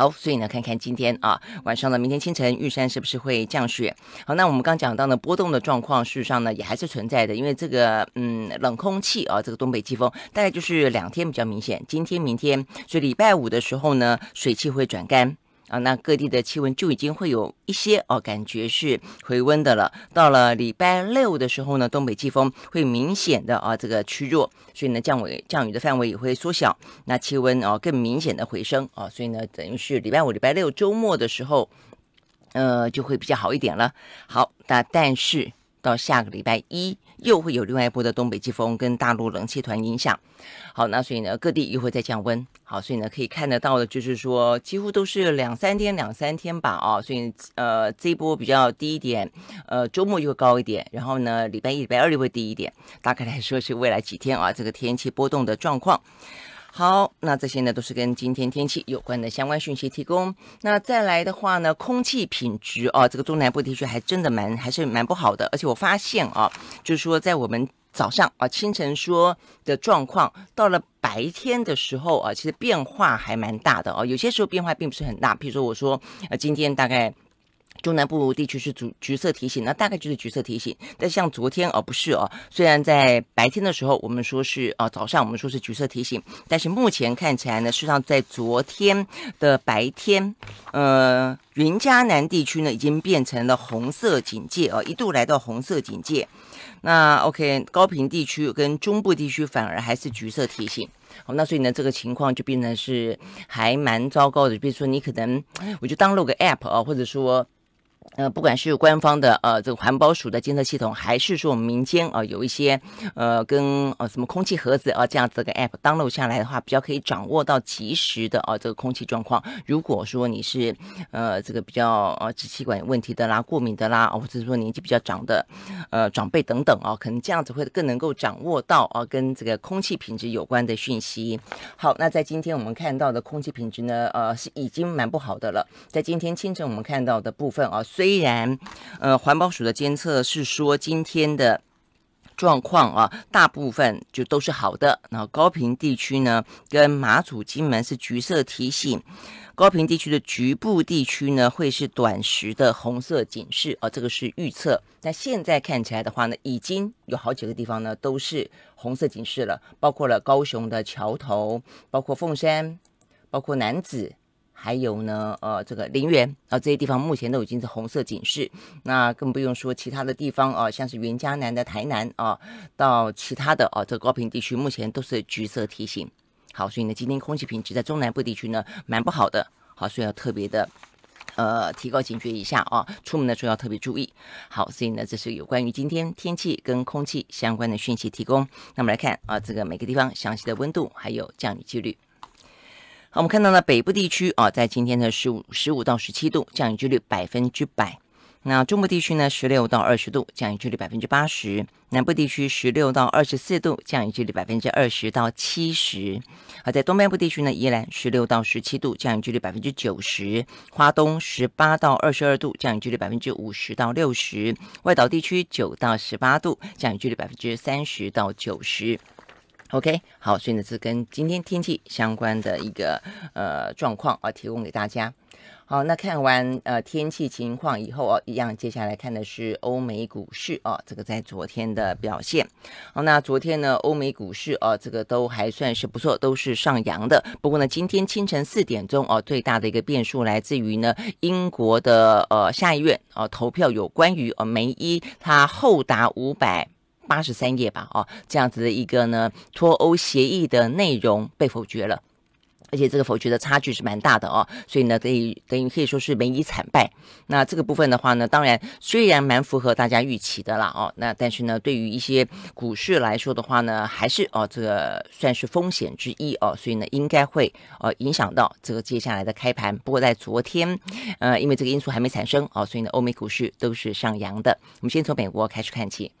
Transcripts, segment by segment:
好，所以呢，看看今天啊，晚上呢，明天清晨，玉山是不是会降雪？好，那我们刚讲到呢，波动的状况，事实上呢，也还是存在的，因为这个嗯，冷空气啊，这个东北季风，大概就是两天比较明显，今天、明天，所以礼拜五的时候呢，水汽会转干。啊，那各地的气温就已经会有一些哦，感觉是回温的了。到了礼拜六的时候呢，东北季风会明显的啊这个趋弱，所以呢降伟降雨的范围也会缩小，那气温啊更明显的回升啊，所以呢等于是礼拜五、礼拜六周末的时候，呃就会比较好一点了。好，那但是到下个礼拜一。又会有另外一波的东北季风跟大陆冷气团影响，好，那所以呢，各地又会在降温，好，所以呢，可以看得到的，就是说几乎都是两三天、两三天吧，啊，所以呃，这一波比较低一点，呃，周末又会高一点，然后呢，礼拜一、礼拜二又会低一点，大概来说是未来几天啊，这个天气波动的状况。好，那这些呢都是跟今天天气有关的相关讯息提供。那再来的话呢，空气品质哦，这个中南部地区还真的蛮还是蛮不好的。而且我发现啊，就是说在我们早上啊清晨说的状况，到了白天的时候啊，其实变化还蛮大的哦。有些时候变化并不是很大，比如说我说啊，今天大概。中南部地区是橘橘色提醒，那大概就是橘色提醒。但像昨天，哦不是哦，虽然在白天的时候，我们说是啊早上，我们说是橘色提醒，但是目前看起来呢，事实上在昨天的白天，呃，云嘉南地区呢已经变成了红色警戒啊，一度来到红色警戒。那 OK，高平地区跟中部地区反而还是橘色提醒。好，那所以呢，这个情况就变成是还蛮糟糕的。比如说，你可能我就当录个 App 啊，或者说。呃，不管是官方的呃这个环保署的监测系统，还是说我们民间啊有一些呃跟呃什么空气盒子啊这样子的 app 登录下来的话，比较可以掌握到及时的啊这个空气状况。如果说你是呃这个比较呃支气管有问题的啦、过敏的啦，或者说年纪比较长的呃长辈等等啊，可能这样子会更能够掌握到啊跟这个空气品质有关的讯息。好，那在今天我们看到的空气品质呢，呃是已经蛮不好的了。在今天清晨我们看到的部分啊。虽然，呃，环保署的监测是说今天的状况啊，大部分就都是好的。然后高平地区呢，跟马祖、金门是橘色提醒，高平地区的局部地区呢会是短时的红色警示。啊，这个是预测，但现在看起来的话呢，已经有好几个地方呢都是红色警示了，包括了高雄的桥头，包括凤山，包括南子。还有呢，呃，这个陵园啊，这些地方目前都已经是红色警示，那更不用说其他的地方啊，像是云嘉南的台南啊，到其他的啊，这高平地区目前都是橘色提醒。好，所以呢，今天空气品质在中南部地区呢，蛮不好的，好，所以要特别的，呃，提高警觉一下啊，出门的时候要特别注意。好，所以呢，这是有关于今天天气跟空气相关的讯息提供。那么来看啊，这个每个地方详细的温度还有降雨几率。好，我们看到呢，北部地区啊，在今天的十五十五到十七度，降雨几率百分之百。那中部地区呢，十六到二十度，降雨几率百分之八十。南部地区十六到二十四度，降雨几率百分之二十到七十。而在东北部地区呢，依然十六到十七度，降雨几率百分之九十。华东十八到二十二度，降雨几率百分之五十到六十。外岛地区九到十八度，降雨几率百分之三十到九十。OK，好，所以呢是跟今天天气相关的一个呃状况啊，提供给大家。好，那看完呃天气情况以后哦，一样接下来看的是欧美股市哦，这个在昨天的表现。好，那昨天呢，欧美股市哦，这个都还算是不错，都是上扬的。不过呢，今天清晨四点钟哦，最大的一个变数来自于呢英国的呃下议院哦投票有关于呃梅伊他厚达五百。八十三页吧，哦，这样子的一个呢脱欧协议的内容被否决了，而且这个否决的差距是蛮大的哦，所以呢，等于等于可以说是梅姨惨败。那这个部分的话呢，当然虽然蛮符合大家预期的啦，哦，那但是呢，对于一些股市来说的话呢，还是哦这个算是风险之一哦，所以呢，应该会呃影响到这个接下来的开盘。不过在昨天，呃，因为这个因素还没产生哦，所以呢，欧美股市都是上扬的。我们先从美国开始看起。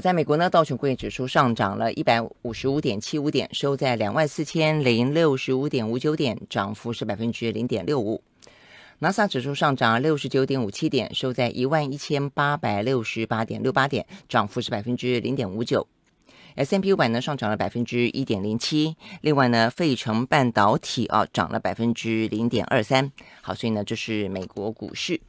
在美国呢，道琼工业指数上涨了一百五十五点七五点，收在两万四千零六十五点五九点，涨幅是百分之零点六五。纳斯达克指数上涨六十九点五七点，收在一万一千八百六十八点六八点，涨幅是百分之零点五九。S M P 五百呢上涨了百分之一点零七。另外呢，费城半导体啊涨了百分之零点二三。好，所以呢，这是美国股市。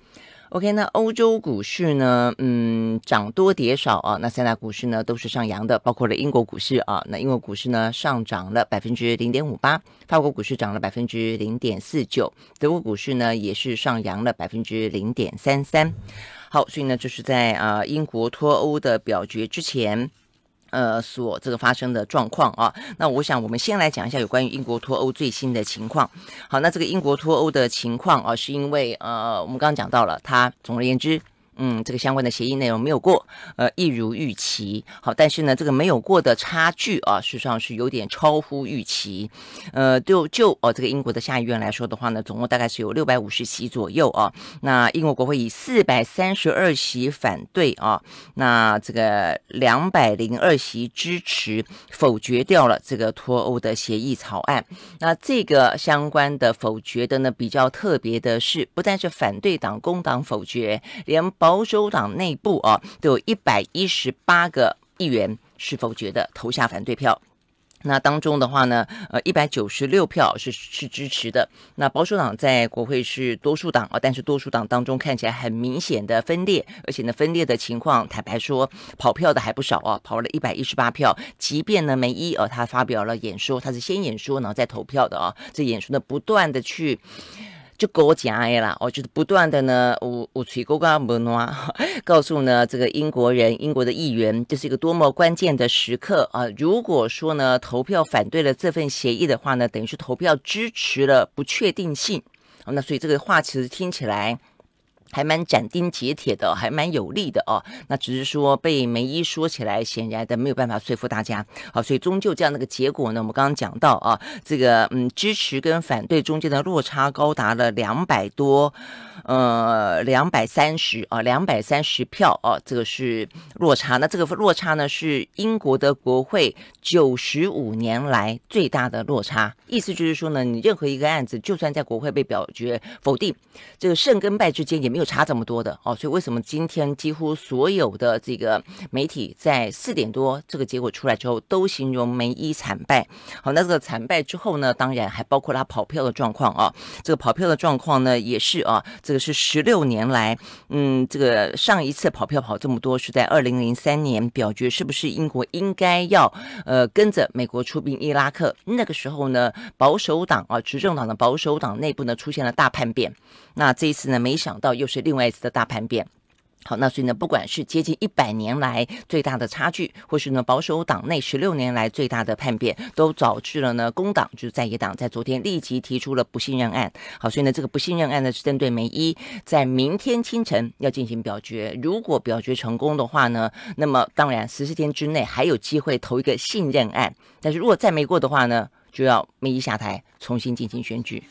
OK，那欧洲股市呢？嗯，涨多跌少啊。那三大股市呢都是上扬的，包括了英国股市啊。那英国股市呢上涨了百分之零点五八，法国股市涨了百分之零点四九，德国股市呢也是上扬了百分之零点三三。好，所以呢就是在啊英国脱欧的表决之前。呃，所这个发生的状况啊，那我想我们先来讲一下有关于英国脱欧最新的情况。好，那这个英国脱欧的情况啊，是因为呃，我们刚刚讲到了，它总而言之。嗯，这个相关的协议内容没有过，呃，一如预期。好，但是呢，这个没有过的差距啊，事实上是有点超乎预期。呃，就就哦，这个英国的下议院来说的话呢，总共大概是有六百五十席左右啊。那英国国会以四百三十二席反对啊，那这个两百零二席支持否决掉了这个脱欧的协议草案。那这个相关的否决的呢，比较特别的是，不但是反对党工党否决，连保。保守党内部啊，都有一百一十八个议员是否觉得投下反对票？那当中的话呢，呃，一百九十六票是是支持的。那保守党在国会是多数党啊，但是多数党当中看起来很明显的分裂，而且呢，分裂的情况坦白说跑票的还不少啊，跑了一百一十八票。即便呢梅伊啊，他发表了演说，他是先演说然后再投票的啊，这演说呢不断的去。就给我讲爱啦，我就是不断的呢，我我吹高高不暖，告诉呢这个英国人、英国的议员，这是一个多么关键的时刻啊！如果说呢投票反对了这份协议的话呢，等于是投票支持了不确定性。那所以这个话其实听起来。还蛮斩钉截铁的，还蛮有力的哦。那只是说被梅姨说起来，显然的没有办法说服大家啊。所以终究这样的一个结果呢，我们刚刚讲到啊，这个嗯，支持跟反对中间的落差高达了两百多。呃，两百三十啊，两百三十票啊，这个是落差。那这个落差呢，是英国的国会九十五年来最大的落差。意思就是说呢，你任何一个案子，就算在国会被表决否定，这个胜跟败之间也没有差这么多的哦。所以为什么今天几乎所有的这个媒体在四点多这个结果出来之后，都形容梅伊惨败？好，那这个惨败之后呢，当然还包括他跑票的状况啊。这个跑票的状况呢，也是啊，这个。是十六年来，嗯，这个上一次跑票跑这么多是在二零零三年表决是不是英国应该要呃跟着美国出兵伊拉克那个时候呢，保守党啊执政党的保守党内部呢出现了大叛变，那这一次呢，没想到又是另外一次的大叛变。好，那所以呢，不管是接近一百年来最大的差距，或是呢保守党内十六年来最大的叛变，都导致了呢工党就是在野党在昨天立即提出了不信任案。好，所以呢这个不信任案呢是针对梅伊，在明天清晨要进行表决。如果表决成功的话呢，那么当然十四天之内还有机会投一个信任案。但是如果再没过的话呢，就要梅伊下台，重新进行选举。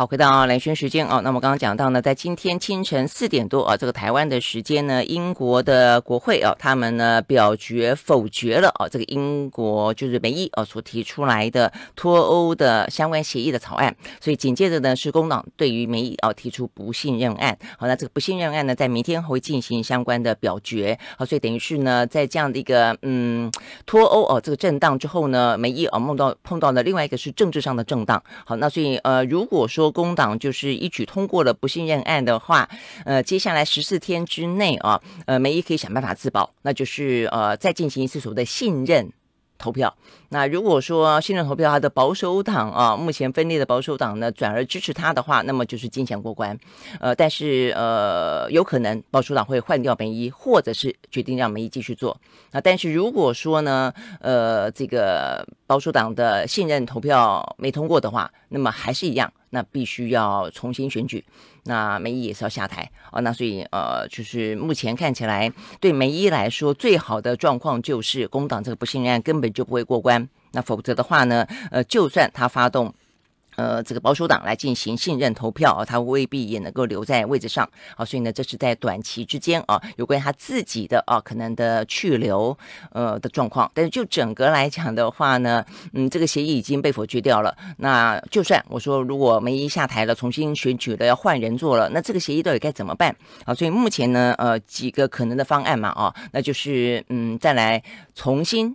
好，回到蓝轩时间哦。那么刚刚讲到呢，在今天清晨四点多啊，这个台湾的时间呢，英国的国会啊，他们呢表决否决了啊，这个英国就是梅姨啊所提出来的脱欧的相关协议的草案。所以紧接着呢，是工党对于梅姨啊提出不信任案。好，那这个不信任案呢，在明天会进行相关的表决。好，所以等于是呢，在这样的一个嗯脱欧哦这个震荡之后呢，梅姨啊梦到碰到了另外一个是政治上的震荡。好，那所以呃，如果说工党就是一举通过了不信任案的话，呃，接下来十四天之内啊，呃，梅姨可以想办法自保，那就是呃，再进行一次所谓的信任。投票，那如果说信任投票，他的保守党啊，目前分裂的保守党呢，转而支持他的话，那么就是金钱过关，呃，但是呃，有可能保守党会换掉梅姨，或者是决定让梅姨继续做。那但是如果说呢，呃，这个保守党的信任投票没通过的话，那么还是一样，那必须要重新选举。那梅姨也是要下台啊，那所以呃，就是目前看起来，对梅姨来说，最好的状况就是工党这个不信任案根本就不会过关。那否则的话呢，呃，就算他发动。呃，这个保守党来进行信任投票啊，他未必也能够留在位置上啊，所以呢，这是在短期之间啊，有关他自己的啊可能的去留呃的状况。但是就整个来讲的话呢，嗯，这个协议已经被否决掉了。那就算我说，如果梅姨下台了，重新选举了，要换人做了，那这个协议到底该怎么办啊？所以目前呢，呃，几个可能的方案嘛，啊，那就是嗯，再来重新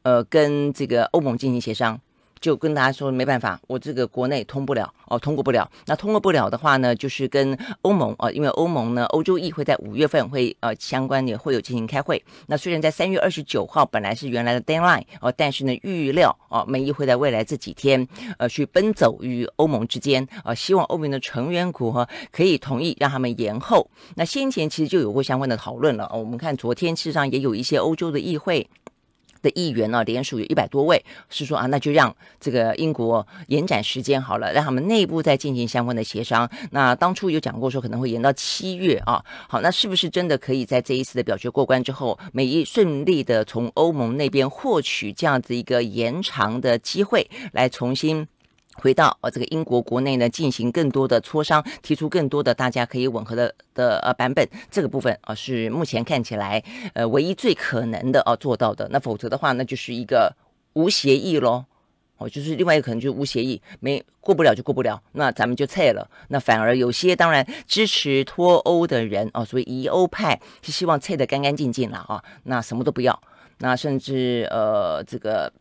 呃跟这个欧盟进行协商。就跟大家说，没办法，我这个国内通不了哦，通过不了。那通过不了的话呢，就是跟欧盟哦，因为欧盟呢，欧洲议会，在五月份会呃相关的会有进行开会。那虽然在三月二十九号本来是原来的 deadline 哦，但是呢，预料哦，美议会在未来这几天呃去奔走于欧盟之间啊，希望欧盟的成员国哈可以同意让他们延后。那先前其实就有过相关的讨论了哦，我们看昨天事实上也有一些欧洲的议会。的议员呢，联署有一百多位，是说啊，那就让这个英国延展时间好了，让他们内部再进行相关的协商。那当初有讲过说可能会延到七月啊，好，那是不是真的可以在这一次的表决过关之后，每一顺利的从欧盟那边获取这样子一个延长的机会，来重新？回到呃这个英国国内呢，进行更多的磋商，提出更多的大家可以吻合的的呃版本，这个部分啊是目前看起来呃唯一最可能的啊做到的。那否则的话，那就是一个无协议喽。哦，就是另外一个可能就是无协议，没过不了就过不了，那咱们就撤了。那反而有些当然支持脱欧的人哦，所谓“遗欧派”是希望撤的干干净净了啊，那什么都不要。那甚至呃这个。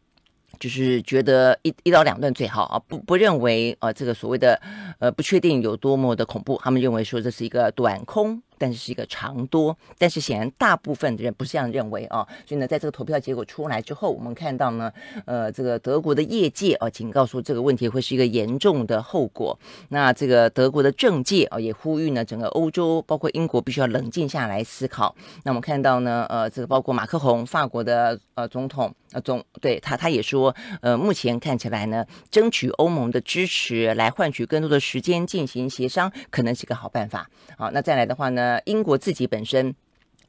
就是觉得一一刀两断最好啊，不不认为啊，这个所谓的呃不确定有多么的恐怖，他们认为说这是一个短空。但是是一个长多，但是显然大部分的人不是这样认为啊，所以呢，在这个投票结果出来之后，我们看到呢，呃，这个德国的业界啊，警告说这个问题会是一个严重的后果。那这个德国的政界啊，也呼吁呢，整个欧洲包括英国必须要冷静下来思考。那我们看到呢，呃，这个包括马克宏，法国的呃总统呃总对他他也说，呃，目前看起来呢，争取欧盟的支持来换取更多的时间进行协商，可能是个好办法。好，那再来的话呢？英国自己本身。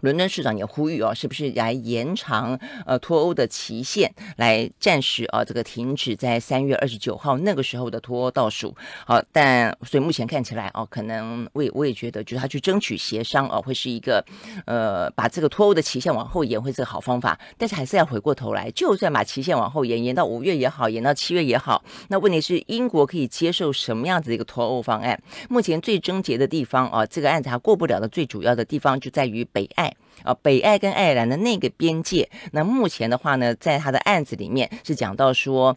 伦敦市长也呼吁哦，是不是来延长呃脱欧的期限，来暂时啊这个停止在三月二十九号那个时候的脱欧倒数好，但所以目前看起来哦，可能我也我也觉得，就是他去争取协商哦，会是一个呃把这个脱欧的期限往后延，会是个好方法。但是还是要回过头来，就算把期限往后延，延到五月也好，延到七月也好，那问题是英国可以接受什么样子的一个脱欧方案？目前最症结的地方啊，这个案子还过不了的最主要的地方就在于北爱。啊，北爱跟爱尔兰的那个边界，那目前的话呢，在他的案子里面是讲到说，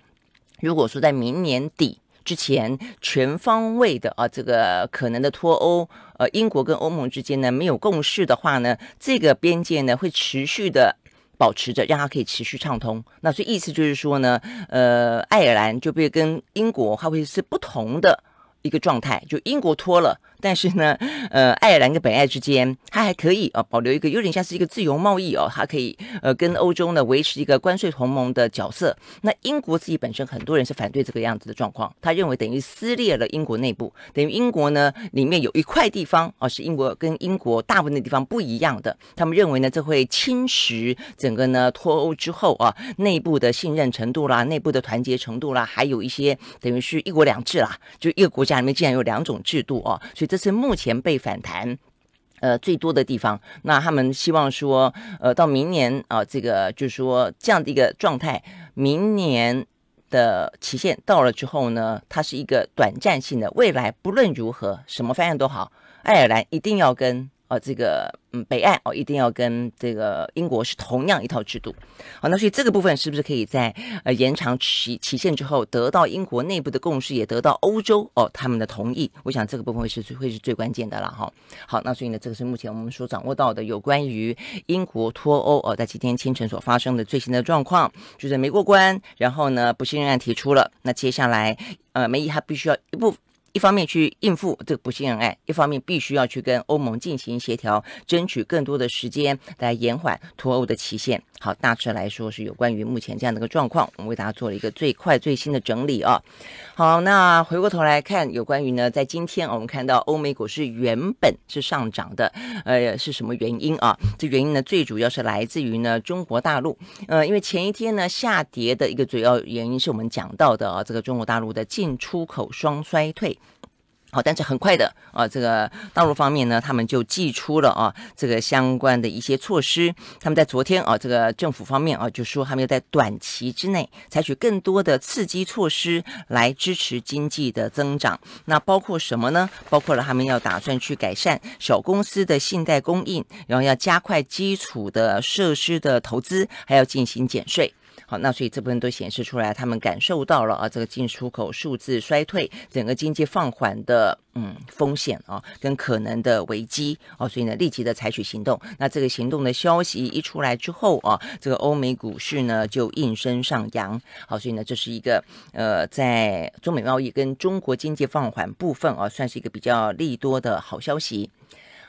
如果说在明年底之前全方位的啊，这个可能的脱欧，呃，英国跟欧盟之间呢没有共识的话呢，这个边界呢会持续的保持着，让它可以持续畅通。那所以意思就是说呢，呃，爱尔兰就被跟英国它会是不同的一个状态，就英国脱了。但是呢，呃，爱尔兰跟北爱之间，它还可以啊，保留一个有点像是一个自由贸易哦，它可以呃跟欧洲呢维持一个关税同盟的角色。那英国自己本身很多人是反对这个样子的状况，他认为等于撕裂了英国内部，等于英国呢里面有一块地方啊是英国跟英国大部分的地方不一样的。他们认为呢，这会侵蚀整个呢脱欧之后啊内部的信任程度啦，内部的团结程度啦，还有一些等于是一国两制啦，就一个国家里面竟然有两种制度啊，所以。这是目前被反弹，呃最多的地方。那他们希望说，呃，到明年啊，这个就是说这样的一个状态，明年的期限到了之后呢，它是一个短暂性的。未来不论如何，什么方向都好，爱尔兰一定要跟。哦，这个嗯，北爱哦，一定要跟这个英国是同样一套制度，好，那所以这个部分是不是可以在呃延长期期限之后得到英国内部的共识，也得到欧洲哦他们的同意？我想这个部分会是会是最关键的了哈。好，那所以呢，这个是目前我们所掌握到的有关于英国脱欧哦，在今天清晨所发生的最新的状况，就是没过关，然后呢，不信任案提出了，那接下来呃，梅姨她必须要一部一方面去应付这个不信任案，一方面必须要去跟欧盟进行协调，争取更多的时间来延缓脱欧的期限。好，大致来说是有关于目前这样的一个状况，我们为大家做了一个最快最新的整理啊。好，那回过头来看，有关于呢，在今天我们看到欧美股市原本是上涨的，呃，是什么原因啊？这原因呢，最主要是来自于呢中国大陆，呃，因为前一天呢下跌的一个主要原因是我们讲到的啊，这个中国大陆的进出口双衰退。好，但是很快的啊，这个大陆方面呢，他们就祭出了啊，这个相关的一些措施。他们在昨天啊，这个政府方面啊，就说他们要在短期之内采取更多的刺激措施来支持经济的增长。那包括什么呢？包括了他们要打算去改善小公司的信贷供应，然后要加快基础的设施的投资，还要进行减税。好，那所以这部分都显示出来，他们感受到了啊，这个进出口数字衰退，整个经济放缓的嗯风险啊，跟可能的危机哦，所以呢，立即的采取行动。那这个行动的消息一出来之后啊，这个欧美股市呢就应声上扬。好，所以呢，这是一个呃，在中美贸易跟中国经济放缓部分啊，算是一个比较利多的好消息。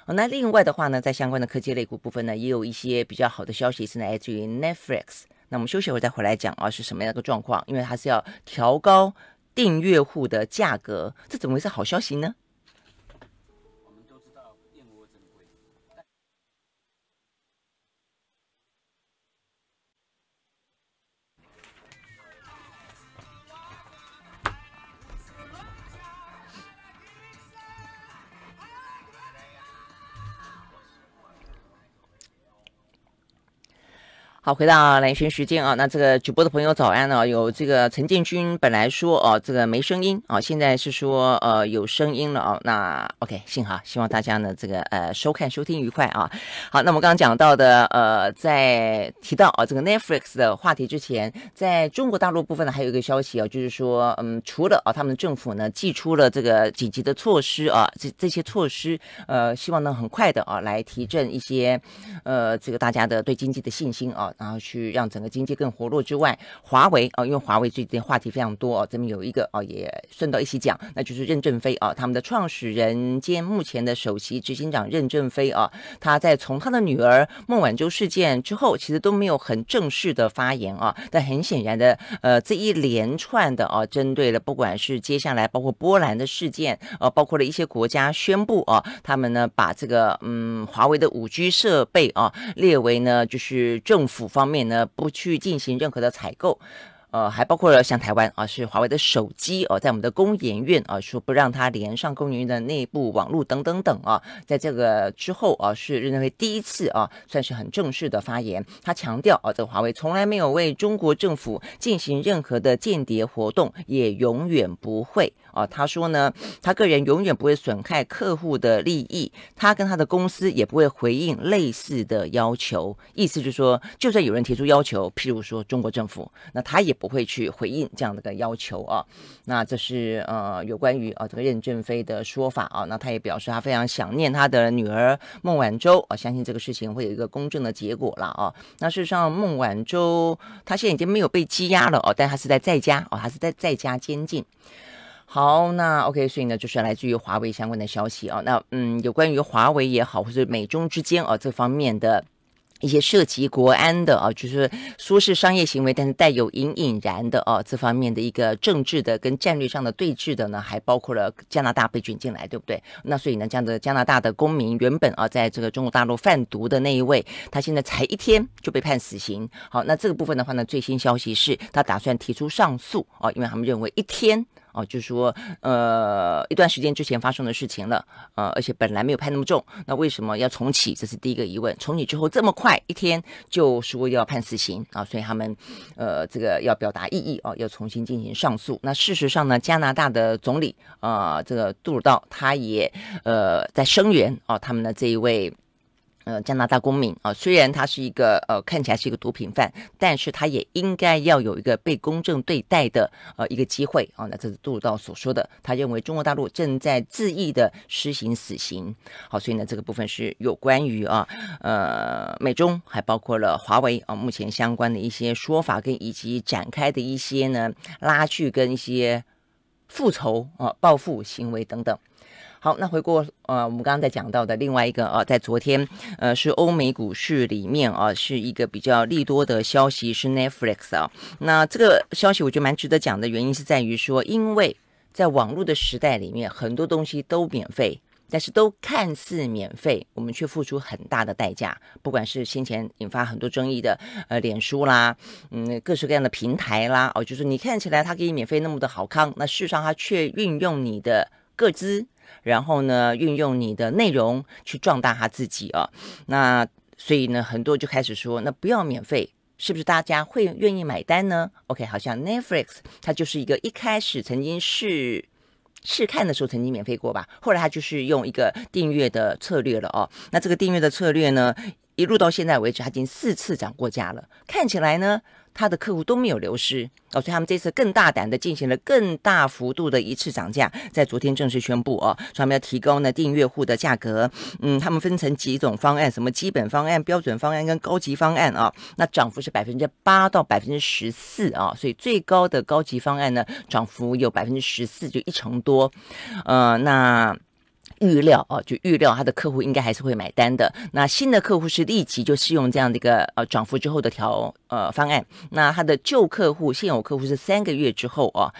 那另外的话呢，在相关的科技类股部分呢，也有一些比较好的消息，是来自于 Netflix。那我们休息会再回来讲啊，是什么样的状况？因为它是要调高订阅户的价格，这怎么会是好消息呢？好，回到蓝轩时间啊，那这个主播的朋友早安呢，啊，有这个陈建军本来说啊，这个没声音啊，现在是说呃有声音了啊，那 OK，幸好，希望大家呢这个呃收看收听愉快啊。好，那我们刚刚讲到的呃，在提到啊这个 Netflix 的话题之前，在中国大陆部分呢，还有一个消息啊，就是说嗯，除了啊他们政府呢寄出了这个紧急的措施啊，这这些措施呃，希望能很快的啊来提振一些呃这个大家的对经济的信心啊。然后去让整个经济更活络之外，华为啊，因为华为最近话题非常多啊，这边有一个哦，也顺道一起讲，那就是任正非啊，他们的创始人兼目前的首席执行长任正非啊，他在从他的女儿孟晚舟事件之后，其实都没有很正式的发言啊，但很显然的，呃，这一连串的啊，针对了不管是接下来包括波兰的事件啊，包括了一些国家宣布啊，他们呢把这个嗯华为的五 G 设备啊列为呢就是政府。府方面呢，不去进行任何的采购，呃，还包括了像台湾啊，是华为的手机哦，在我们的工研院啊，说不让它连上工研院的内部网络等等等啊，在这个之后啊，是任正非第一次啊，算是很正式的发言，他强调啊，这个华为从来没有为中国政府进行任何的间谍活动，也永远不会。啊，他说呢，他个人永远不会损害客户的利益，他跟他的公司也不会回应类似的要求。意思就是说，就算有人提出要求，譬如说中国政府，那他也不会去回应这样的个要求啊。那这是呃有关于啊这个任正非的说法啊。那他也表示他非常想念他的女儿孟晚舟啊，相信这个事情会有一个公正的结果了啊。那事实上，孟晚舟她现在已经没有被羁押了哦，但她是在在家哦，她是在在家监禁。好，那 OK，所以呢，就是来自于华为相关的消息啊。那嗯，有关于华为也好，或者美中之间啊这方面的一些涉及国安的啊，就是说是商业行为，但是带有隐隐然的啊这方面的一个政治的跟战略上的对峙的呢，还包括了加拿大被卷进来，对不对？那所以呢，这样的加拿大的公民原本啊，在这个中国大陆贩毒的那一位，他现在才一天就被判死刑。好，那这个部分的话呢，最新消息是他打算提出上诉啊，因为他们认为一天。哦，就是说，呃，一段时间之前发生的事情了，呃，而且本来没有判那么重，那为什么要重启？这是第一个疑问。重启之后这么快一天就说要判死刑啊，所以他们，呃，这个要表达异议啊，要重新进行上诉。那事实上呢，加拿大的总理啊，这个杜鲁道他也呃在声援啊，他们的这一位。呃，加拿大公民啊，虽然他是一个呃，看起来是一个毒品犯，但是他也应该要有一个被公正对待的呃一个机会啊。那这是杜鲁道所说的，他认为中国大陆正在恣意的施行死刑。好，所以呢，这个部分是有关于啊，呃，美中还包括了华为啊，目前相关的一些说法跟以及展开的一些呢拉锯跟一些复仇啊报复行为等等。好，那回过，呃，我们刚刚在讲到的另外一个，呃，在昨天，呃，是欧美股市里面，啊，是一个比较利多的消息，是 Netflix 啊。那这个消息我觉得蛮值得讲的原因是在于说，因为在网络的时代里面，很多东西都免费，但是都看似免费，我们却付出很大的代价。不管是先前引发很多争议的，呃，脸书啦，嗯，各式各样的平台啦，哦，就是你看起来它给你免费那么的好康，那事实上它却运用你的个资。然后呢，运用你的内容去壮大他自己啊。那所以呢，很多就开始说，那不要免费，是不是大家会愿意买单呢？OK，好像 Netflix 它就是一个一开始曾经是试看的时候曾经免费过吧，后来它就是用一个订阅的策略了哦。那这个订阅的策略呢，一路到现在为止，它已经四次涨过价了，看起来呢。他的客户都没有流失哦，所以他们这次更大胆的进行了更大幅度的一次涨价，在昨天正式宣布哦，说他们要提高呢订阅户的价格，嗯，他们分成几种方案，什么基本方案、标准方案跟高级方案啊，那涨幅是百分之八到百分之十四啊，所以最高的高级方案呢，涨幅有百分之十四，就一成多，呃，那。预料哦，就预料他的客户应该还是会买单的。那新的客户是立即就适用这样的一个呃涨幅之后的调呃方案。那他的旧客户、现有客户是三个月之后哦。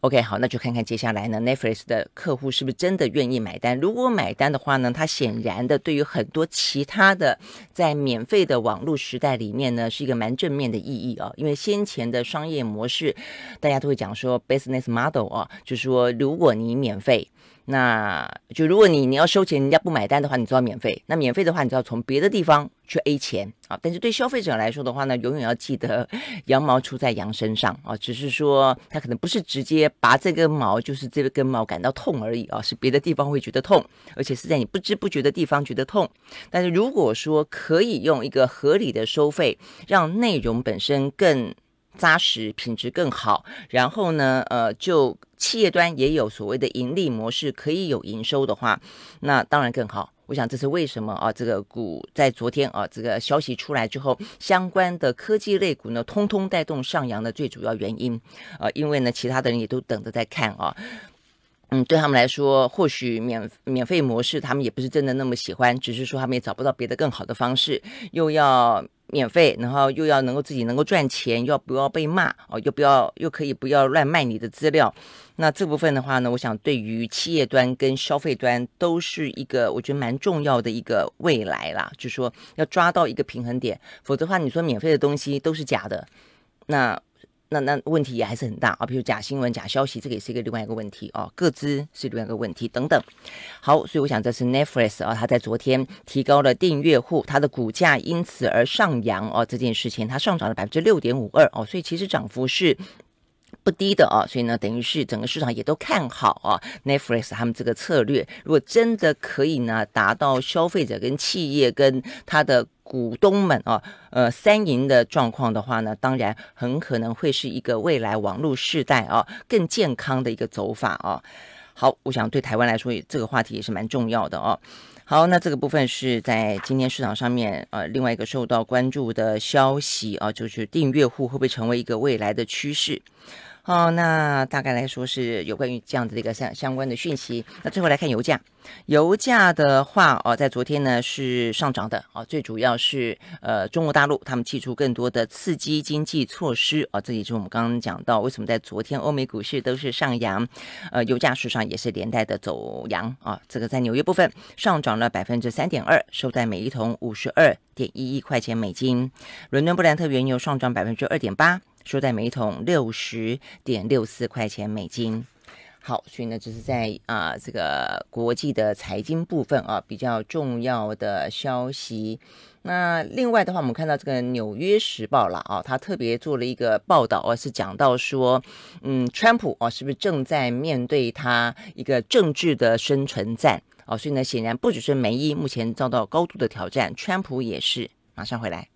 OK，好，那就看看接下来呢，Netflix 的客户是不是真的愿意买单？如果买单的话呢，他显然的对于很多其他的在免费的网络时代里面呢，是一个蛮正面的意义啊。因为先前的商业模式，大家都会讲说 business model 啊，就是说如果你免费。那就如果你你要收钱，人家不买单的话，你就要免费。那免费的话，你就要从别的地方去 A 钱啊。但是对消费者来说的话呢，永远要记得羊毛出在羊身上啊。只是说他可能不是直接拔这根毛，就是这根毛感到痛而已啊，是别的地方会觉得痛，而且是在你不知不觉的地方觉得痛。但是如果说可以用一个合理的收费，让内容本身更。扎实品质更好，然后呢，呃，就企业端也有所谓的盈利模式，可以有营收的话，那当然更好。我想这是为什么啊？这个股在昨天啊，这个消息出来之后，相关的科技类股呢，通通带动上扬的最主要原因啊，因为呢，其他的人也都等着在看啊。嗯，对他们来说，或许免免费模式他们也不是真的那么喜欢，只是说他们也找不到别的更好的方式，又要。免费，然后又要能够自己能够赚钱，又不要被骂哦，又不要又可以不要乱卖你的资料。那这部分的话呢，我想对于企业端跟消费端都是一个我觉得蛮重要的一个未来啦，就说要抓到一个平衡点，否则的话，你说免费的东西都是假的，那。那那问题也还是很大啊，比如假新闻、假消息，这个也是一个另外一个问题哦，个资是另外一个问题等等。好，所以我想这是 Netflix 啊，它在昨天提高了订阅户，它的股价因此而上扬哦，这件事情它上涨了百分之六点五二哦，所以其实涨幅是。不低的啊，所以呢，等于是整个市场也都看好啊。Netflix 他们这个策略，如果真的可以呢，达到消费者跟企业跟他的股东们啊，呃，三赢的状况的话呢，当然很可能会是一个未来网络世代啊更健康的一个走法啊。好，我想对台湾来说，这个话题也是蛮重要的哦。好，那这个部分是在今天市场上面啊，另外一个受到关注的消息啊，就是订阅户会不会成为一个未来的趋势？哦，那大概来说是有关于这样子的一个相相关的讯息。那最后来看油价，油价的话，哦，在昨天呢是上涨的，哦，最主要是呃中国大陆他们祭出更多的刺激经济措施，哦，这里是我们刚刚讲到为什么在昨天欧美股市都是上扬，呃，油价实上也是连带的走扬，啊，这个在纽约部分上涨了百分之三点二，收在每桶五十二点一一块钱美金，伦敦布兰特原油上涨百分之二点八。收在每桶六十点六四块钱美金。好，所以呢，这是在啊这个国际的财经部分啊比较重要的消息。那另外的话，我们看到这个《纽约时报》了啊，他特别做了一个报道，啊，是讲到说，嗯，川普啊是不是正在面对他一个政治的生存战啊？所以呢，显然不只是梅伊目前遭到高度的挑战，川普也是。马上回来。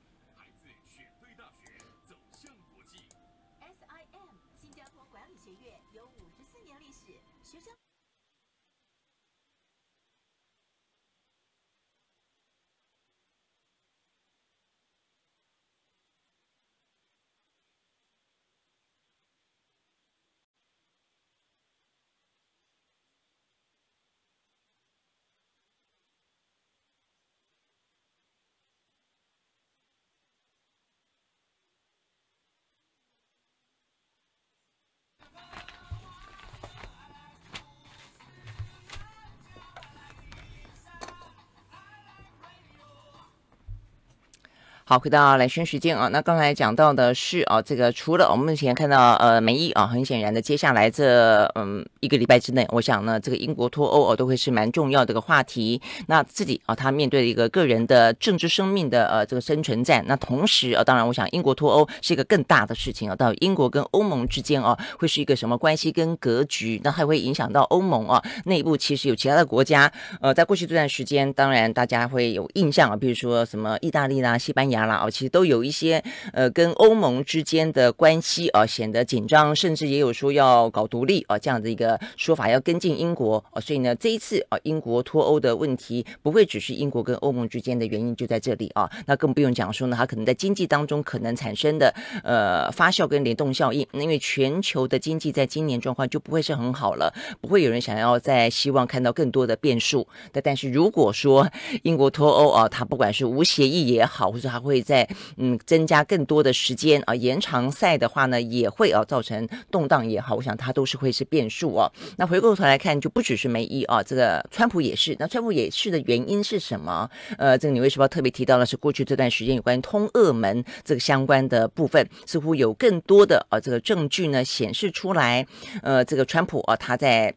好，回到来宣时间啊，那刚才讲到的是啊，这个除了我们目前看到呃，梅姨啊，很显然的，接下来这嗯一个礼拜之内，我想呢，这个英国脱欧哦，都会是蛮重要的个话题。那自己啊，他面对一个个人的政治生命的呃这个生存战。那同时啊，当然我想英国脱欧是一个更大的事情啊，到英国跟欧盟之间啊，会是一个什么关系跟格局？那还会影响到欧盟啊内部其实有其他的国家。呃，在过去这段时间，当然大家会有印象啊，比如说什么意大利啦、西班牙。啦哦，其实都有一些呃，跟欧盟之间的关系啊，显得紧张，甚至也有说要搞独立啊，这样的一个说法要跟进英国啊，所以呢，这一次啊，英国脱欧的问题不会只是英国跟欧盟之间的原因就在这里啊，那更不用讲说呢，它可能在经济当中可能产生的呃发酵跟联动效应，因为全球的经济在今年状况就不会是很好了，不会有人想要再希望看到更多的变数。那但是如果说英国脱欧啊，它不管是无协议也好，或者它会。会在嗯增加更多的时间啊，延长赛的话呢，也会啊造成动荡也好，我想它都是会是变数哦。那回过头来看，就不只是梅伊啊，这个川普也是。那川普也是的原因是什么？呃，这个《纽约时报》特别提到了是过去这段时间有关于通俄门这个相关的部分，似乎有更多的啊这个证据呢显示出来。呃，这个川普啊他在。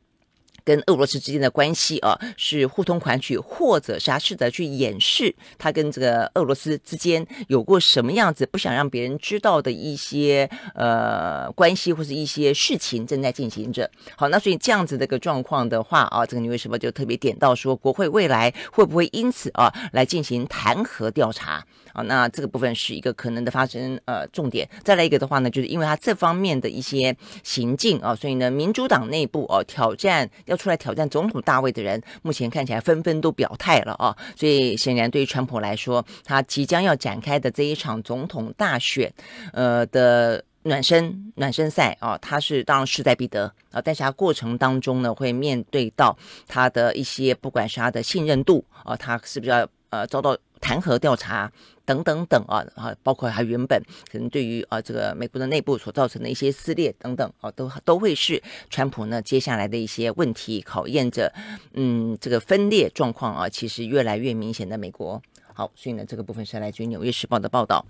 跟俄罗斯之间的关系啊，是互通款曲，或者是他试着去掩饰他跟这个俄罗斯之间有过什么样子不想让别人知道的一些呃关系或是一些事情正在进行着。好，那所以这样子的一个状况的话啊，这个你为什么就特别点到说，国会未来会不会因此啊来进行弹劾调查？啊，那这个部分是一个可能的发生呃重点。再来一个的话呢，就是因为他这方面的一些行径啊，所以呢，民主党内部哦挑战要出来挑战总统大位的人，目前看起来纷纷都表态了啊。所以显然对于川普来说，他即将要展开的这一场总统大选，呃的暖身暖身赛啊，他是当然势在必得啊。但是他过程当中呢，会面对到他的一些不管是他的信任度啊，他是不是要呃遭到弹劾调查。等等等啊，啊，包括还原本可能对于啊这个美国的内部所造成的一些撕裂等等啊，都都会是川普呢接下来的一些问题考验着，嗯，这个分裂状况啊，其实越来越明显的美国。好，所以呢这个部分是来自于《纽约时报》的报道。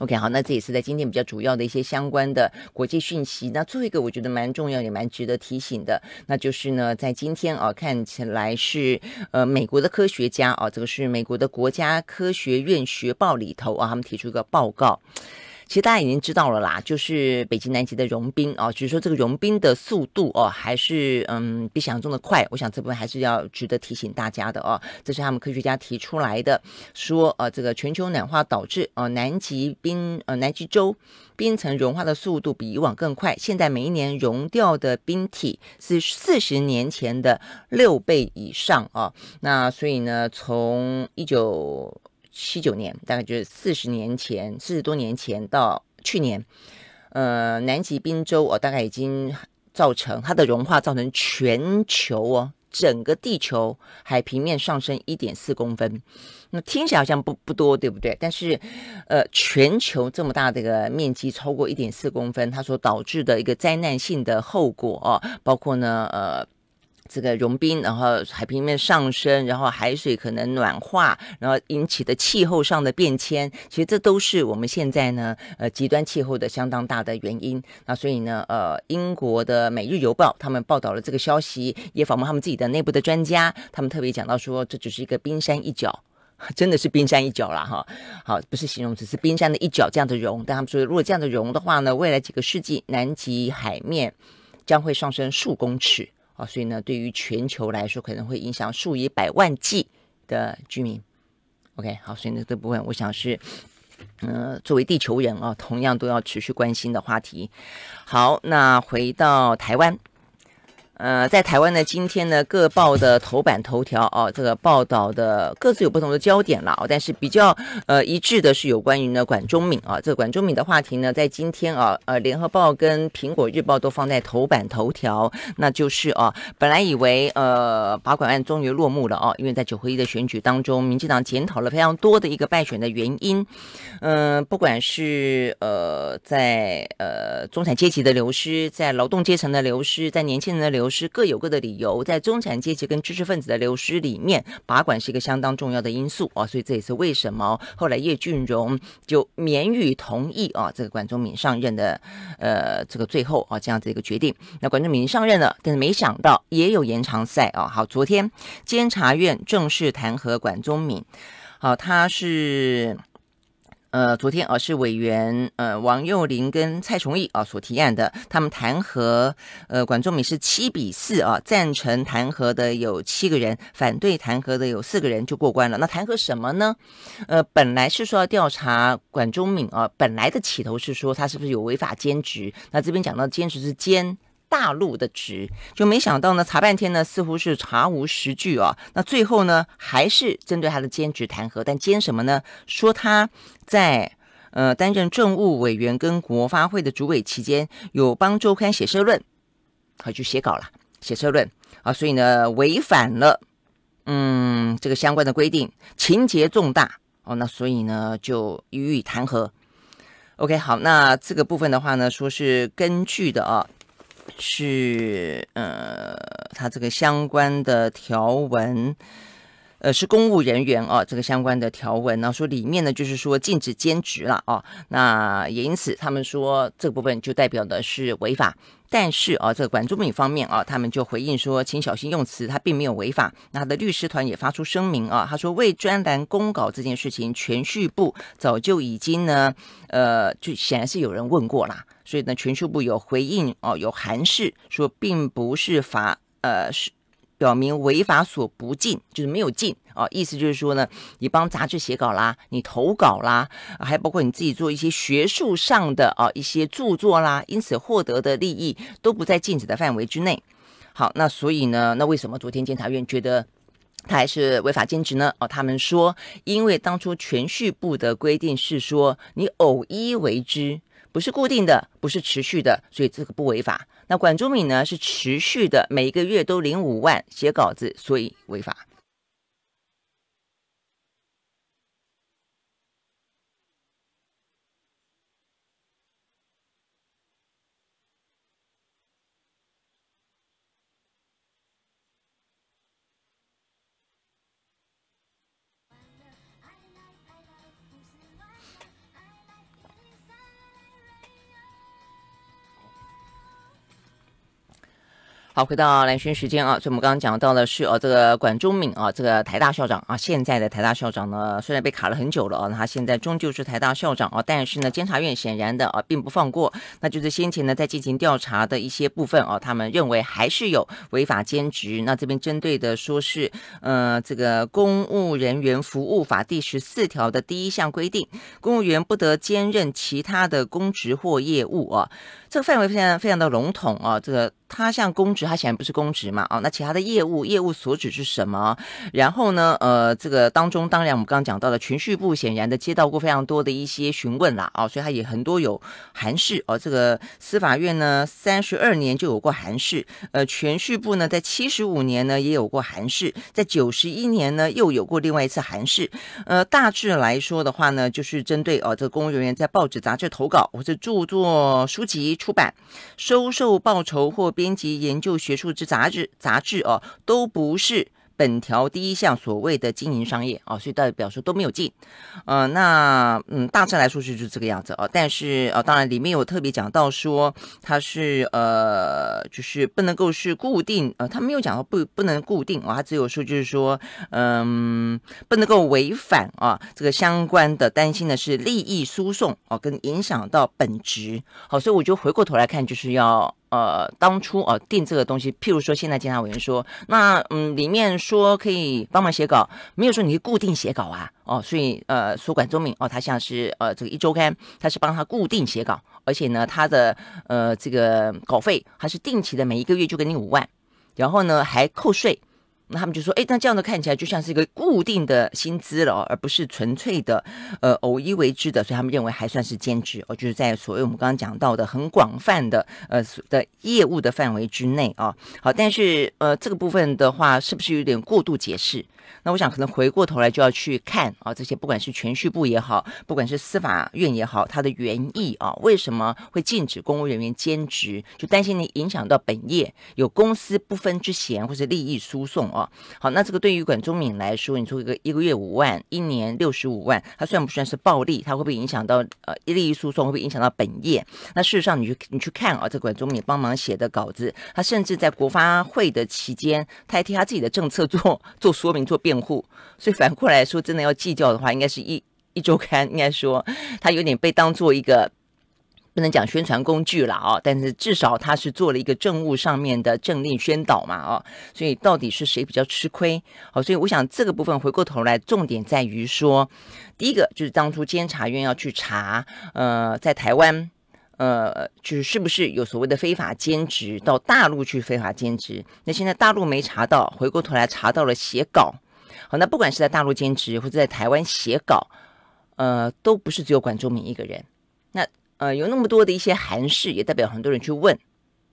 OK，好，那这也是在今天比较主要的一些相关的国际讯息。那最后一个我觉得蛮重要也蛮值得提醒的，那就是呢，在今天啊，看起来是呃美国的科学家啊，这个是美国的国家科学院学报里头啊，他们提出一个报告。其实大家已经知道了啦，就是北极、南极的融冰哦。只是说这个融冰的速度哦，还是嗯比想象中的快。我想这部分还是要值得提醒大家的哦。这是他们科学家提出来的，说呃这个全球暖化导致哦，南极冰呃南极洲冰层融化的速度比以往更快。现在每一年融掉的冰体是四十年前的六倍以上哦。那所以呢，从一九七九年，大概就是四十年前，四十多年前到去年，呃，南极冰洲哦，大概已经造成它的融化，造成全球哦，整个地球海平面上升一点四公分。那听起来好像不不多，对不对？但是，呃，全球这么大的一个面积，超过一点四公分，它所导致的一个灾难性的后果哦，包括呢，呃。这个融冰，然后海平面上升，然后海水可能暖化，然后引起的气候上的变迁，其实这都是我们现在呢呃极端气候的相当大的原因。那所以呢呃英国的《每日邮报》他们报道了这个消息，也访问他们自己的内部的专家，他们特别讲到说，这只是一个冰山一角，真的是冰山一角了哈。好，不是形容，只是冰山的一角这样的融。但他们说，如果这样的融的话呢，未来几个世纪，南极海面将会上升数公尺。啊，所以呢，对于全球来说，可能会影响数以百万计的居民。OK，好，所以呢，这部分我想是，嗯，作为地球人啊，同样都要持续关心的话题。好，那回到台湾。呃，在台湾呢，今天呢，各报的头版头条啊，这个报道的各自有不同的焦点哦、但是比较呃一致的是有关于呢管中敏啊，这个管中敏的话题呢，在今天啊，呃，联合报跟苹果日报都放在头版头条，那就是啊，本来以为呃，把管案终于落幕了啊，因为在九合一的选举当中，民进党检讨了非常多的一个败选的原因。嗯，不管是呃，在呃中产阶级的流失，在劳动阶层的流失，在年轻人的流。是各有各的理由，在中产阶级跟知识分子的流失里面，把管是一个相当重要的因素啊，所以这也是为什么后来叶俊荣就免予同意啊，这个管仲敏上任的，呃，这个最后啊这样子一个决定。那管仲敏上任了，但是没想到也有延长赛啊。好，昨天监察院正式弹劾管仲敏，好，他是。呃，昨天啊是委员呃王幼林跟蔡崇义啊所提案的，他们弹劾呃管仲敏是七比四啊赞成弹劾的有七个人，反对弹劾的有四个人就过关了。那弹劾什么呢？呃，本来是说要调查管仲敏啊，本来的起头是说他是不是有违法兼职，那这边讲到兼职是兼。大陆的职就没想到呢，查半天呢，似乎是查无实据啊。那最后呢，还是针对他的兼职弹劾。但兼什么呢？说他在呃担任政务委员跟国发会的主委期间，有帮周刊写社论，好就写稿了，写社论啊，所以呢违反了嗯这个相关的规定，情节重大哦。那所以呢就予以弹劾。OK，好，那这个部分的话呢，说是根据的啊。去，呃，它这个相关的条文。呃，是公务人员哦，这个相关的条文呢，说里面呢就是说禁止兼职了啊。那也因此，他们说这部分就代表的是违法。但是啊，这个管中敏方面啊，他们就回应说，请小心用词，他并没有违法。那他的律师团也发出声明啊，他说为专栏公稿这件事情，全序部早就已经呢，呃，就显然是有人问过啦，所以呢，全序部有回应哦，有函示说，并不是罚，呃，是。表明违法所不进就是没有进啊，意思就是说呢，你帮杂志写稿啦，你投稿啦，还包括你自己做一些学术上的啊一些著作啦，因此获得的利益都不在禁止的范围之内。好，那所以呢，那为什么昨天监察院觉得他还是违法兼职呢？哦，他们说因为当初全序部的规定是说你偶一为之。不是固定的，不是持续的，所以这个不违法。那管中敏呢？是持续的，每一个月都领五万写稿子，所以违法。好，回到蓝讯时间啊，所以我们刚刚讲到的是哦，这个管中敏啊，这个台大校长啊，现在的台大校长呢，虽然被卡了很久了啊，他现在终究是台大校长啊，但是呢，监察院显然的啊，并不放过，那就是先前呢在进行调查的一些部分啊，他们认为还是有违法兼职，那这边针对的说是呃，这个公务人员服务法第十四条的第一项规定，公务员不得兼任其他的公职或业务啊，这个范围非常非常的笼统啊，这个。他像公职，他显然不是公职嘛，哦，那其他的业务业务所指是什么？然后呢，呃，这个当中，当然我们刚刚讲到的全序部显然的接到过非常多的一些询问啦，啊，所以他也很多有函释哦。这个司法院呢，三十二年就有过函释，呃，全序部呢，在七十五年呢也有过函释，在九十一年呢又有过另外一次函释。呃，大致来说的话呢，就是针对哦，这个公务人员在报纸杂志投稿或者著作书籍出版收受报酬或。编辑、研究、学术之杂志、杂志哦，都不是本条第一项所谓的经营商业啊，所以代表说都没有进，呃，那嗯大致来说是就是这个样子啊，但是呃当然里面有特别讲到说它是呃就是不能够是固定呃，他没有讲到不不能固定啊，他只有说就是说嗯不能够违反啊这个相关的担心的是利益输送啊跟影响到本职好，所以我就回过头来看就是要。呃，当初呃定这个东西，譬如说现在监察委员说，那嗯里面说可以帮忙写稿，没有说你固定写稿啊，哦，所以呃说管中闵哦，他像是呃这个一周刊，他是帮他固定写稿，而且呢他的呃这个稿费还是定期的，每一个月就给你五万，然后呢还扣税。那他们就说，哎，那这样的看起来就像是一个固定的薪资了，而不是纯粹的，呃，偶一为之的，所以他们认为还算是兼职，哦，就是在所谓我们刚刚讲到的很广泛的，呃，的业务的范围之内啊。好，但是，呃，这个部分的话，是不是有点过度解释？那我想可能回过头来就要去看啊，这些不管是全序部也好，不管是司法院也好，它的原意啊，为什么会禁止公务人员兼职？就担心你影响到本业，有公司不分之嫌，或是利益输送啊。好，那这个对于管中敏来说，你做一个一个月五万，一年六十五万，他算不算是暴利？他会不会影响到呃利益输送？会不会影响到本业？那事实上，你去你去看啊，这管中敏帮忙写的稿子，他甚至在国发会的期间，他还替他自己的政策做做说明做。辩护，所以反过来说，真的要计较的话，应该是一一周刊，应该说他有点被当做一个不能讲宣传工具了啊。但是至少他是做了一个政务上面的政令宣导嘛啊。所以到底是谁比较吃亏？好，所以我想这个部分回过头来，重点在于说，第一个就是当初监察院要去查，呃，在台湾，呃，就是是不是有所谓的非法兼职到大陆去非法兼职？那现在大陆没查到，回过头来查到了写稿。好，那不管是在大陆兼职或者在台湾写稿，呃，都不是只有管仲明一个人。那呃，有那么多的一些韩式，也代表很多人去问。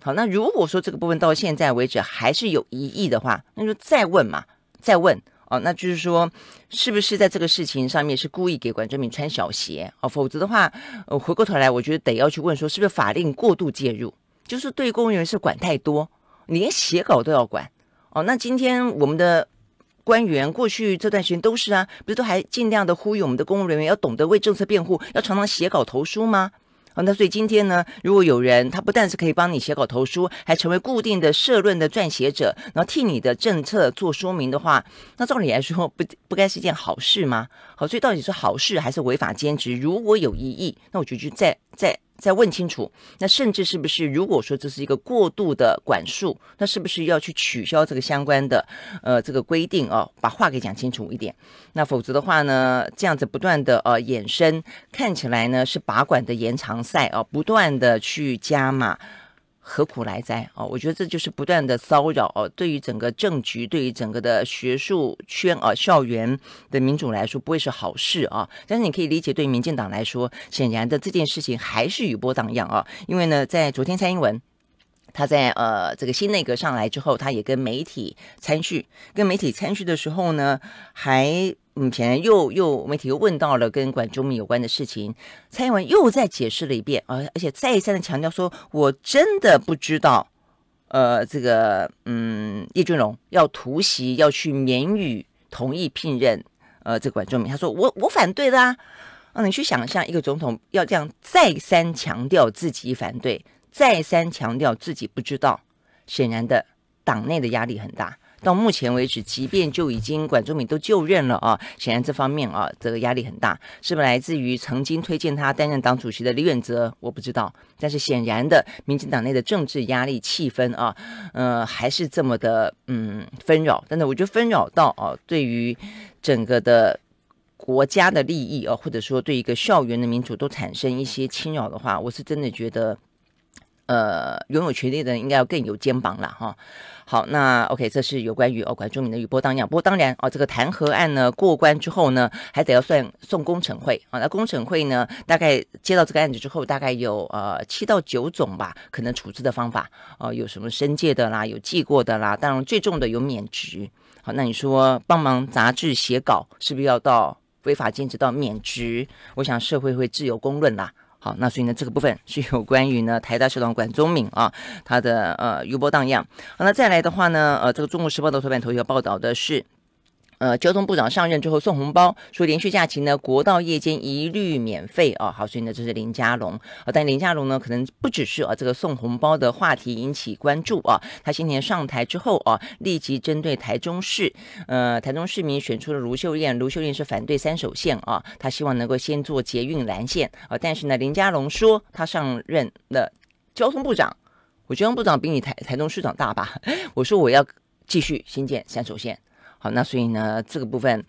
好，那如果说这个部分到现在为止还是有疑义的话，那就再问嘛，再问哦。那就是说，是不是在这个事情上面是故意给管仲明穿小鞋？哦，否则的话，呃，回过头来，我觉得得要去问说，是不是法令过度介入，就是对公务员是管太多，你连写稿都要管？哦，那今天我们的。官员过去这段时间都是啊，不是都还尽量的呼吁我们的公务人员要懂得为政策辩护，要常常写稿投书吗？啊，那所以今天呢，如果有人他不但是可以帮你写稿投书，还成为固定的社论的撰写者，然后替你的政策做说明的话，那照理来说不不该是一件好事吗？好，所以到底是好事还是违法兼职？如果有异议，那我觉得在在。再问清楚，那甚至是不是如果说这是一个过度的管束，那是不是要去取消这个相关的呃这个规定啊？把话给讲清楚一点，那否则的话呢，这样子不断的呃衍生，看起来呢是把管的延长赛啊，不断的去加码。何苦来哉啊！我觉得这就是不断的骚扰哦，对于整个政局，对于整个的学术圈啊、校园的民主来说，不会是好事啊。但是你可以理解，对于民进党来说，显然的这件事情还是余波荡漾啊。因为呢，在昨天蔡英文他在呃这个新内阁上来之后，他也跟媒体参叙，跟媒体参叙的时候呢，还。目前又又媒体又问到了跟管中闵有关的事情，蔡英文又再解释了一遍呃、而且再三的强调说，我真的不知道，呃，这个嗯，叶俊荣要突袭要去免予同意聘任，呃，这管中闵，他说我我反对啊，啊，你去想象一个总统要这样再三强调自己反对，再三强调自己不知道，显然的，党内的压力很大。到目前为止，即便就已经管仲敏都就任了啊，显然这方面啊，这个压力很大，是不是来自于曾经推荐他担任党主席的李远哲？我不知道，但是显然的，民进党内的政治压力气氛啊，呃，还是这么的嗯纷扰。真的，我觉得纷扰到啊，对于整个的国家的利益啊，或者说对一个校园的民主都产生一些侵扰的话，我是真的觉得。呃，拥有权利的人应该要更有肩膀了哈。好，那 OK，这是有关于哦管仲闵的余波荡漾。不过当然哦，这个弹劾案呢过关之后呢，还得要算送工程会啊。那工程会呢，大概接到这个案子之后，大概有呃七到九种吧，可能处置的方法啊，有什么申诫的啦，有记过的啦，当然最重的有免职。好，那你说帮忙杂志写稿，是不是要到违法兼职到免职？我想社会会自由公论啦。好，那所以呢，这个部分是有关于呢台大校长管中敏啊，他的呃优波荡漾。那再来的话呢，呃，这个《中国时报》的头版头条报道的是。呃，交通部长上任之后送红包，说连续假期呢，国道夜间一律免费啊。好，所以呢，这是林佳龙。啊，但林佳龙呢，可能不只是啊这个送红包的话题引起关注啊。他先前上台之后啊，立即针对台中市，呃，台中市民选出了卢秀燕，卢秀燕是反对三手线啊，他希望能够先做捷运蓝线啊。但是呢，林佳龙说他上任了交通部长，我交通部长比你台台中市长大吧？我说我要继续新建三手线。好，那所以呢，这个部分，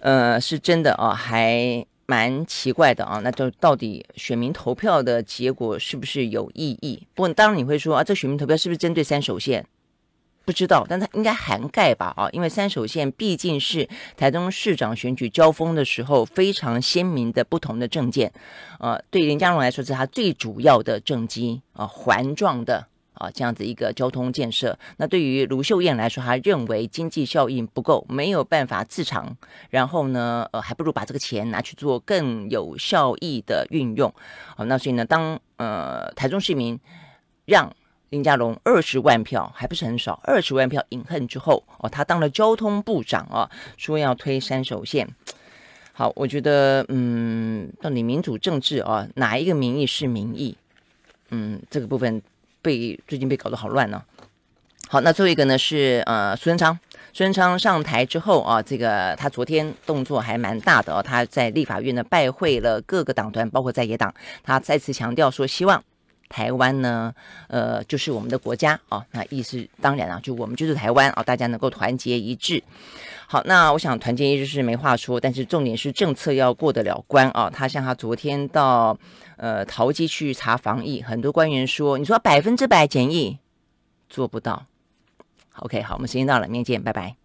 呃，是真的哦，还蛮奇怪的啊。那就到底选民投票的结果是不是有意义？不过当然你会说啊，这选民投票是不是针对三手线？不知道，但它应该涵盖吧啊，因为三手线毕竟是台中市长选举交锋的时候非常鲜明的不同的政见，呃，对林佳龙来说是他最主要的政绩啊，环状的。啊，这样子一个交通建设，那对于卢秀燕来说，她认为经济效应不够，没有办法自偿。然后呢，呃，还不如把这个钱拿去做更有效益的运用。好，那所以呢，当呃台中市民让林佳龙二十万票还不是很少，二十万票饮恨之后，哦，他当了交通部长啊，说要推三手线。好，我觉得，嗯，到底民主政治啊，哪一个民意是民意？嗯，这个部分。被最近被搞得好乱呢，好，那最后一个呢是呃孙贞昌，孙贞昌上台之后啊，这个他昨天动作还蛮大的哦，他在立法院呢拜会了各个党团，包括在野党，他再次强调说希望台湾呢，呃，就是我们的国家哦，那意思当然了，就我们就是台湾啊，大家能够团结一致。好，那我想团结一致是没话说，但是重点是政策要过得了关啊。他像他昨天到。呃，投机去查防疫，很多官员说，你说百分之百检疫做不到。OK，好，我们时间到了，明天见，拜拜。